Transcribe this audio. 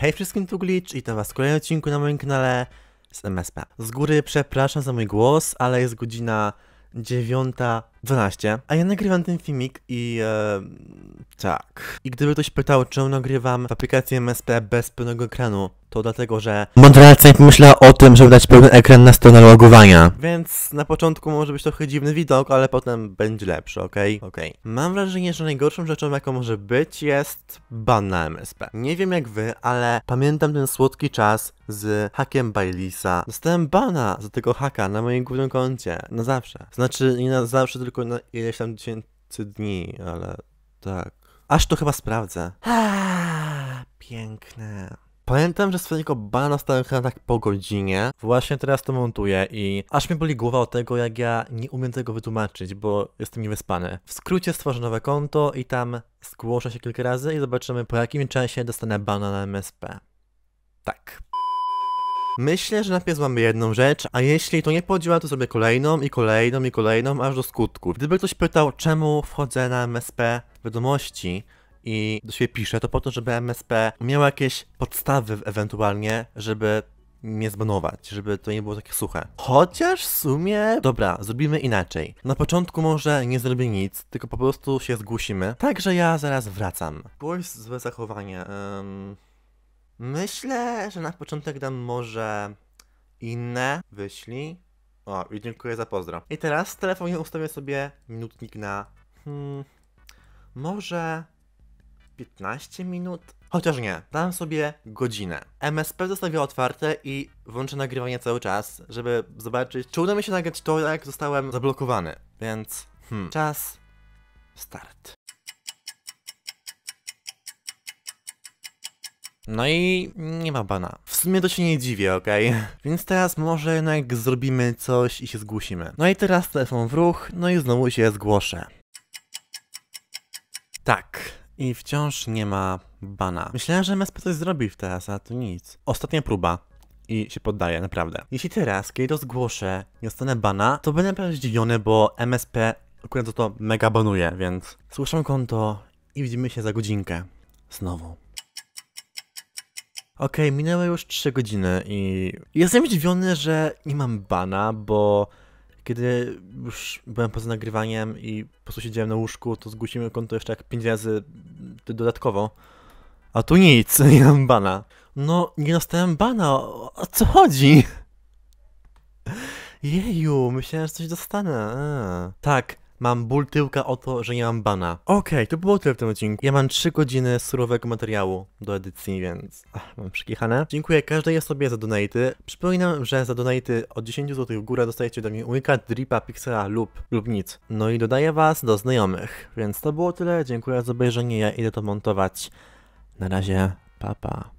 Hej wszystkim, tu Glitch i to was w kolejnym odcinku na moim kanale z MSP. Z góry przepraszam za mój głos, ale jest godzina 9.12, a ja nagrywam ten filmik i... E, tak. I gdyby ktoś pytał, czemu nagrywam w aplikacji MSP bez pełnego ekranu, to dlatego, że... Modelacek myślał o tym, żeby dać pełny ekran na stronę logowania. Więc na początku może być trochę dziwny widok, ale potem będzie lepszy, okej? Okay? Okej. Okay. Mam wrażenie, że najgorszą rzeczą, jaką może być, jest ban na MSP. Nie wiem jak wy, ale pamiętam ten słodki czas, z hakiem Bailisa. Dostałem bana za tego haka na moim głównym koncie. Na zawsze. Znaczy, nie na zawsze, tylko na ileś tam tysięcy dni, ale tak. Aż to chyba sprawdzę. Aaaa, piękne. Pamiętam, że swojego bana stałem chyba tak po godzinie. Właśnie teraz to montuję i aż mi boli głowa od tego, jak ja nie umiem tego wytłumaczyć, bo jestem niewyspany. W skrócie stworzę nowe konto i tam zgłoszę się kilka razy i zobaczymy po jakim czasie dostanę bana na MSP. Tak. Myślę, że najpierw mamy jedną rzecz, a jeśli to nie podziała, to zrobię kolejną i kolejną i kolejną, aż do skutku. Gdyby ktoś pytał, czemu wchodzę na MSP wiadomości, i do siebie pisze, to po to, żeby MSP miało jakieś podstawy ewentualnie, żeby nie zbanować, żeby to nie było takie suche. Chociaż w sumie, dobra, zrobimy inaczej. Na początku może nie zrobię nic, tylko po prostu się zgłosimy. Także ja zaraz wracam. Było złe zachowanie. Um, myślę, że na początek dam może inne. Wyślij. O, i dziękuję za pozdro. I teraz w telefonie ustawię sobie minutnik na... Hmm, może 15 minut? Chociaż nie, dałem sobie godzinę. MSP zostawię otwarte i włączę nagrywanie cały czas, żeby zobaczyć, czy uda mi się nagrać to, jak zostałem zablokowany. Więc, hmm, czas, start. No i nie ma bana. W sumie to się nie dziwię, ok, Więc teraz może jednak zrobimy coś i się zgłosimy. No i teraz telefon w ruch, no i znowu się zgłoszę. Tak, i wciąż nie ma bana. Myślałem, że MSP coś zrobił teraz, a to nic. Ostatnia próba i się poddaję, naprawdę. Jeśli teraz, kiedy to zgłoszę, nie dostanę bana, to będę naprawdę zdziwiony, bo MSP akurat to, to mega banuje, więc słyszę konto i widzimy się za godzinkę. Znowu. Okej, okay, minęły już 3 godziny i jestem zdziwiony, że nie mam bana, bo kiedy już byłem poza nagrywaniem i po prostu siedziałem na łóżku, to zgłosiłem konto jeszcze jak 5 razy dodatkowo. A tu nic, nie mam bana. No, nie dostałem bana, o co chodzi? Jeju, myślałem, że coś dostanę. A. Tak, mam ból tyłka o to, że nie mam bana. Okej, okay, to było tyle w tym odcinku. Ja mam 3 godziny surowego materiału do edycji, więc ach, mam przekichane. Dziękuję każdej osobie za donaty. Przypominam, że za donaty od 10 zł w górę dostajecie do mnie unikat, dripa, pixela lub, lub nic. No i dodaję was do znajomych. Więc to było tyle, dziękuję za obejrzenie, ja idę to montować. Na razie, papa. Pa.